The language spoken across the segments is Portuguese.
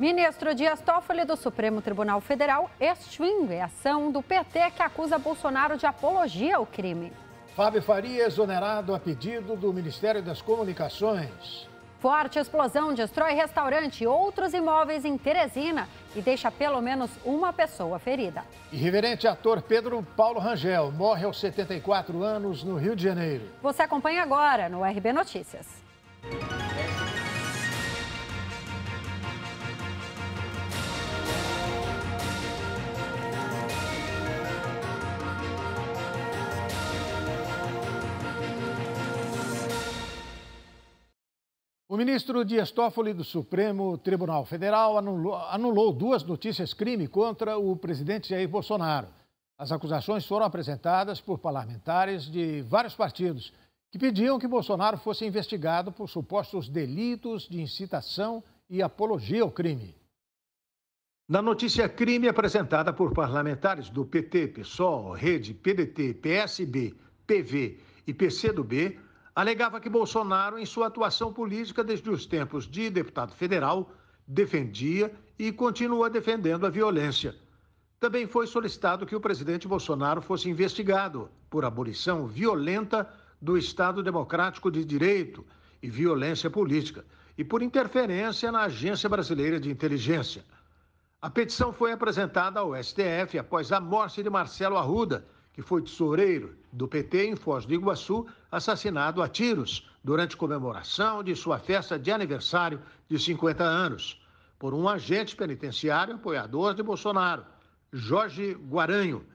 Ministro Dias Toffoli do Supremo Tribunal Federal extingue a ação do PT que acusa Bolsonaro de apologia ao crime. Fábio Faria exonerado a pedido do Ministério das Comunicações. Forte explosão destrói restaurante e outros imóveis em Teresina e deixa pelo menos uma pessoa ferida. Irreverente ator Pedro Paulo Rangel morre aos 74 anos no Rio de Janeiro. Você acompanha agora no RB Notícias. O ministro Dias Toffoli do Supremo Tribunal Federal anulou, anulou duas notícias crime contra o presidente Jair Bolsonaro. As acusações foram apresentadas por parlamentares de vários partidos que pediam que Bolsonaro fosse investigado por supostos delitos de incitação e apologia ao crime. Na notícia crime apresentada por parlamentares do PT, PSOL, Rede, PDT, PSB, PV e PCdoB, alegava que Bolsonaro, em sua atuação política desde os tempos de deputado federal, defendia e continua defendendo a violência. Também foi solicitado que o presidente Bolsonaro fosse investigado por abolição violenta do Estado Democrático de Direito e violência política e por interferência na Agência Brasileira de Inteligência. A petição foi apresentada ao STF após a morte de Marcelo Arruda que foi tesoureiro do PT em Foz do Iguaçu, assassinado a tiros durante comemoração de sua festa de aniversário de 50 anos, por um agente penitenciário apoiador de Bolsonaro, Jorge Guaranho.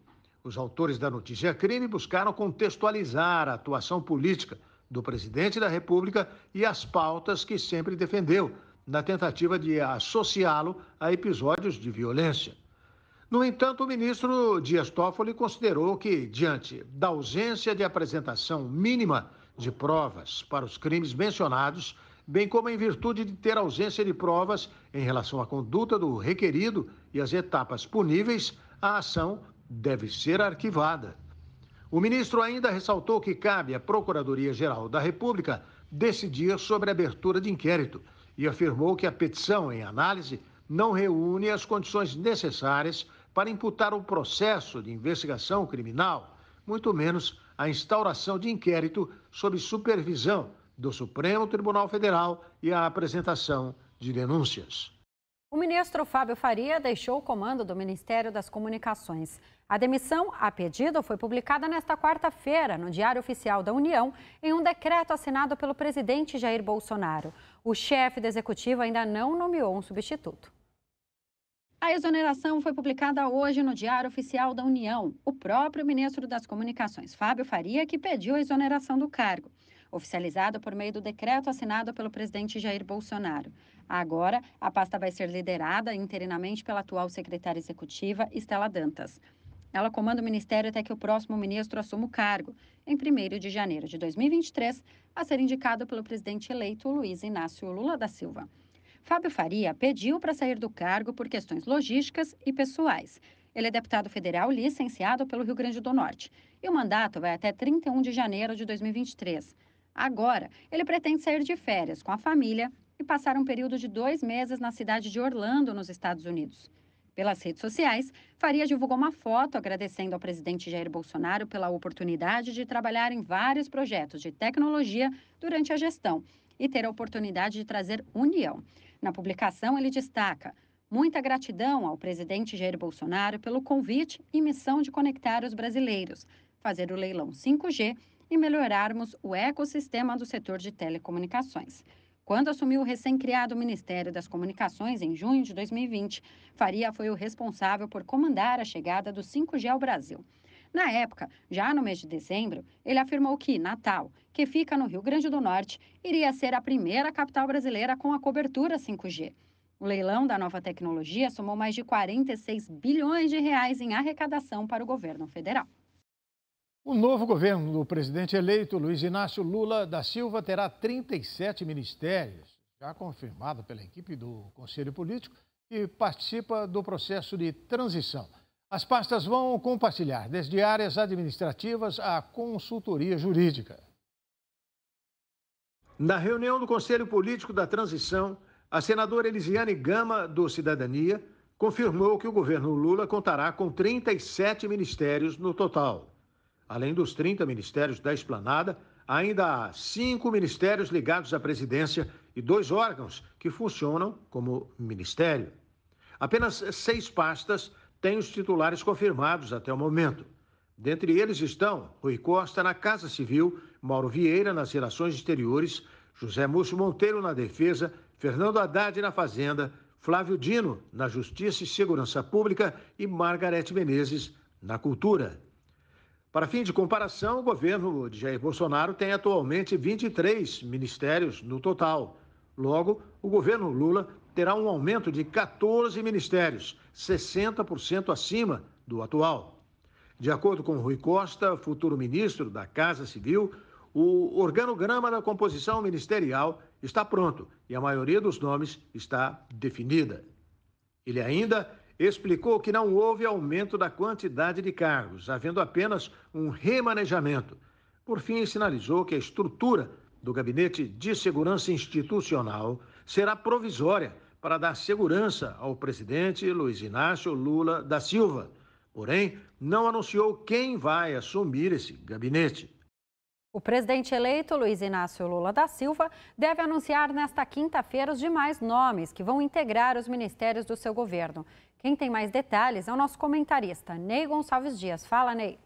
Os autores da notícia crime buscaram contextualizar a atuação política do presidente da República e as pautas que sempre defendeu, na tentativa de associá-lo a episódios de violência. No entanto, o ministro Dias Toffoli considerou que, diante da ausência de apresentação mínima de provas para os crimes mencionados, bem como em virtude de ter ausência de provas em relação à conduta do requerido e às etapas puníveis, a ação deve ser arquivada. O ministro ainda ressaltou que cabe à Procuradoria-Geral da República decidir sobre a abertura de inquérito e afirmou que a petição em análise não reúne as condições necessárias para imputar um processo de investigação criminal, muito menos a instauração de inquérito sob supervisão do Supremo Tribunal Federal e a apresentação de denúncias. O ministro Fábio Faria deixou o comando do Ministério das Comunicações. A demissão, a pedido, foi publicada nesta quarta-feira no Diário Oficial da União, em um decreto assinado pelo presidente Jair Bolsonaro. O chefe do executivo ainda não nomeou um substituto. A exoneração foi publicada hoje no Diário Oficial da União. O próprio ministro das Comunicações, Fábio Faria, que pediu a exoneração do cargo, oficializado por meio do decreto assinado pelo presidente Jair Bolsonaro. Agora, a pasta vai ser liderada interinamente pela atual secretária executiva, Estela Dantas. Ela comanda o ministério até que o próximo ministro assuma o cargo, em 1 de janeiro de 2023, a ser indicado pelo presidente eleito Luiz Inácio Lula da Silva. Fábio Faria pediu para sair do cargo por questões logísticas e pessoais. Ele é deputado federal licenciado pelo Rio Grande do Norte e o mandato vai até 31 de janeiro de 2023. Agora, ele pretende sair de férias com a família e passar um período de dois meses na cidade de Orlando, nos Estados Unidos. Pelas redes sociais, Faria divulgou uma foto agradecendo ao presidente Jair Bolsonaro pela oportunidade de trabalhar em vários projetos de tecnologia durante a gestão e ter a oportunidade de trazer união. Na publicação, ele destaca muita gratidão ao presidente Jair Bolsonaro pelo convite e missão de conectar os brasileiros, fazer o leilão 5G e melhorarmos o ecossistema do setor de telecomunicações. Quando assumiu o recém-criado Ministério das Comunicações em junho de 2020, Faria foi o responsável por comandar a chegada do 5G ao Brasil. Na época, já no mês de dezembro, ele afirmou que Natal, que fica no Rio Grande do Norte, iria ser a primeira capital brasileira com a cobertura 5G. O leilão da nova tecnologia somou mais de 46 bilhões de reais em arrecadação para o governo federal. O novo governo do presidente eleito Luiz Inácio Lula da Silva terá 37 ministérios, já confirmado pela equipe do Conselho Político, que participa do processo de transição. As pastas vão compartilhar desde áreas administrativas à consultoria jurídica. Na reunião do Conselho Político da Transição, a senadora Elisiane Gama, do Cidadania, confirmou que o governo Lula contará com 37 ministérios no total. Além dos 30 ministérios da esplanada, ainda há cinco ministérios ligados à presidência e dois órgãos que funcionam como ministério. Apenas seis pastas tem os titulares confirmados até o momento. Dentre eles estão Rui Costa na Casa Civil, Mauro Vieira nas Relações Exteriores, José Múcio Monteiro na Defesa, Fernando Haddad na Fazenda, Flávio Dino na Justiça e Segurança Pública e Margarete Menezes na Cultura. Para fim de comparação, o governo de Jair Bolsonaro tem atualmente 23 ministérios no total. Logo, o governo Lula terá um aumento de 14 ministérios 60% acima do atual. De acordo com Rui Costa, futuro ministro da Casa Civil, o organograma da composição ministerial está pronto e a maioria dos nomes está definida. Ele ainda explicou que não houve aumento da quantidade de cargos, havendo apenas um remanejamento. Por fim, sinalizou que a estrutura do Gabinete de Segurança Institucional será provisória para dar segurança ao presidente Luiz Inácio Lula da Silva. Porém, não anunciou quem vai assumir esse gabinete. O presidente eleito Luiz Inácio Lula da Silva deve anunciar nesta quinta-feira os demais nomes que vão integrar os ministérios do seu governo. Quem tem mais detalhes é o nosso comentarista Ney Gonçalves Dias. Fala, Ney.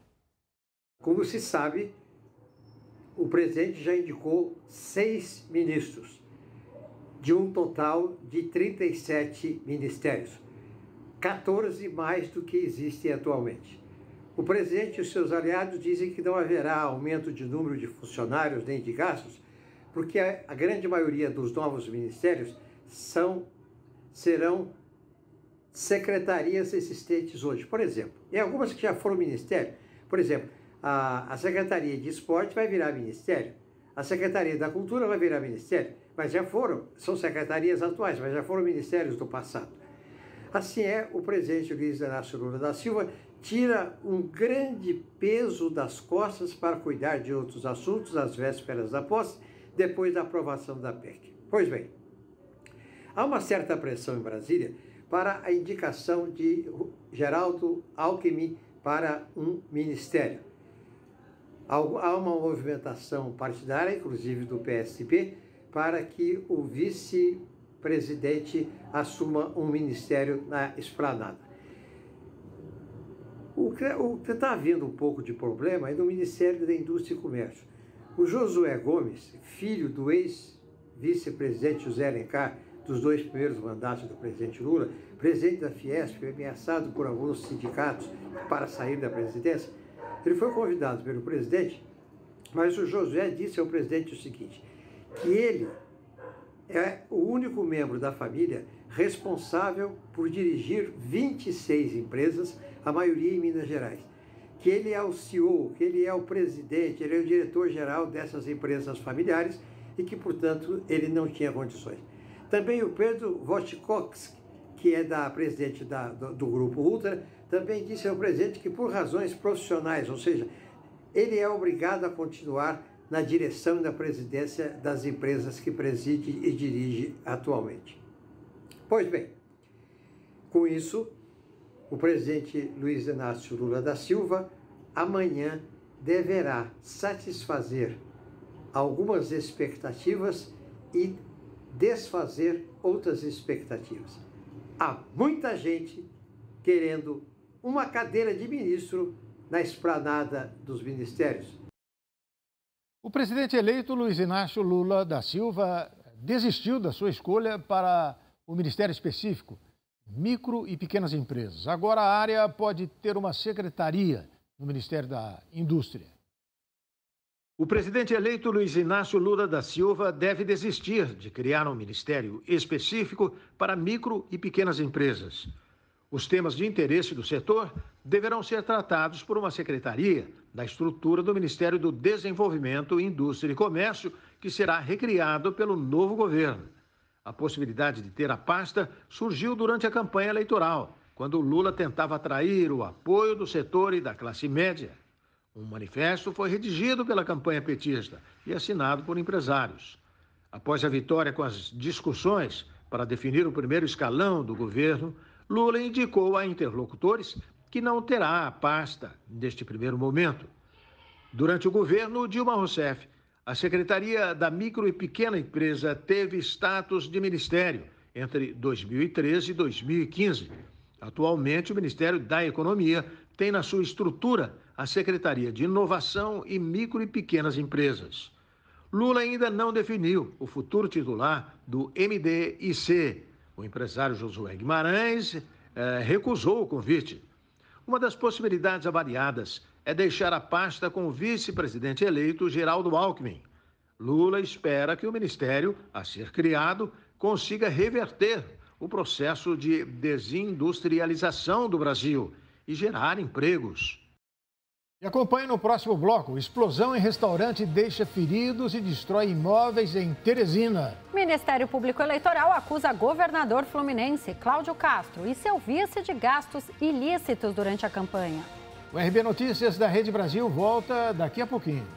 Como se sabe, o presidente já indicou seis ministros de um total de 37 ministérios, 14 mais do que existem atualmente. O presidente e os seus aliados dizem que não haverá aumento de número de funcionários nem de gastos, porque a grande maioria dos novos ministérios são serão secretarias existentes hoje. Por exemplo, e algumas que já foram ministério. Por exemplo, a, a Secretaria de Esporte vai virar ministério, a Secretaria da Cultura vai virar ministério, mas já foram, são secretarias atuais, mas já foram ministérios do passado. Assim é, o presidente Luiz Inácio Lula da Silva tira um grande peso das costas para cuidar de outros assuntos às vésperas da posse, depois da aprovação da PEC. Pois bem, há uma certa pressão em Brasília para a indicação de Geraldo Alckmin para um ministério. Há uma movimentação partidária, inclusive do PSP, para que o vice-presidente assuma um ministério na esplanada. O que está havendo um pouco de problema é no Ministério da Indústria e Comércio. O Josué Gomes, filho do ex-vice-presidente José Alencar, dos dois primeiros mandatos do presidente Lula, presidente da Fiesp, ameaçado por alguns sindicatos para sair da presidência, ele foi convidado pelo presidente, mas o Josué disse ao presidente o seguinte: que ele é o único membro da família responsável por dirigir 26 empresas, a maioria em Minas Gerais. Que ele é o CEO, que ele é o presidente, ele é o diretor-geral dessas empresas familiares e que, portanto, ele não tinha condições. Também o Pedro Wojtkowski, que é da presidente da, do, do, grupo Ultra, também disse ao presidente que por razões profissionais, ou seja, ele é obrigado a continuar na direção da presidência das empresas que preside e dirige atualmente. Pois bem, com isso, o presidente Luiz Inácio Lula da Silva amanhã deverá satisfazer algumas expectativas e desfazer outras expectativas. Há muita gente querendo uma cadeira de ministro na esplanada dos ministérios o presidente eleito Luiz Inácio Lula da Silva desistiu da sua escolha para o ministério específico, micro e pequenas empresas. Agora a área pode ter uma secretaria no Ministério da Indústria. O presidente eleito Luiz Inácio Lula da Silva deve desistir de criar um ministério específico para micro e pequenas empresas. Os temas de interesse do setor deverão ser tratados por uma secretaria da estrutura do Ministério do Desenvolvimento, Indústria e Comércio, que será recriado pelo novo governo. A possibilidade de ter a pasta surgiu durante a campanha eleitoral, quando Lula tentava atrair o apoio do setor e da classe média. Um manifesto foi redigido pela campanha petista e assinado por empresários. Após a vitória com as discussões para definir o primeiro escalão do governo, Lula indicou a interlocutores que não terá a pasta neste primeiro momento. Durante o governo Dilma Rousseff, a Secretaria da Micro e Pequena Empresa teve status de ministério entre 2013 e 2015. Atualmente, o Ministério da Economia tem na sua estrutura a Secretaria de Inovação e Micro e Pequenas Empresas. Lula ainda não definiu o futuro titular do MDIC, o empresário Josué Guimarães é, recusou o convite. Uma das possibilidades avaliadas é deixar a pasta com o vice-presidente eleito Geraldo Alckmin. Lula espera que o ministério, a ser criado, consiga reverter o processo de desindustrialização do Brasil e gerar empregos. E acompanhe no próximo bloco. Explosão em restaurante deixa feridos e destrói imóveis em Teresina. Ministério Público Eleitoral acusa governador fluminense Cláudio Castro e seu vice de gastos ilícitos durante a campanha. O RB Notícias da Rede Brasil volta daqui a pouquinho.